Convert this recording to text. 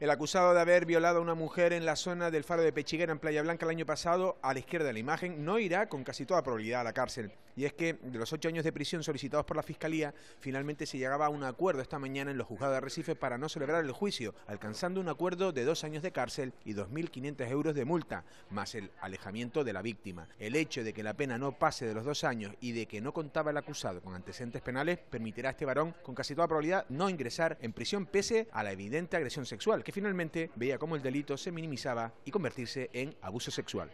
El acusado de haber violado a una mujer en la zona del faro de Pechiguera en Playa Blanca el año pasado, a la izquierda de la imagen, no irá con casi toda probabilidad a la cárcel. Y es que de los ocho años de prisión solicitados por la Fiscalía, finalmente se llegaba a un acuerdo esta mañana en los juzgados de Recife para no celebrar el juicio, alcanzando un acuerdo de dos años de cárcel y 2.500 euros de multa, más el alejamiento de la víctima. El hecho de que la pena no pase de los dos años y de que no contaba el acusado con antecedentes penales permitirá a este varón, con casi toda probabilidad, no ingresar en prisión pese a la evidente agresión sexual finalmente veía cómo el delito se minimizaba y convertirse en abuso sexual.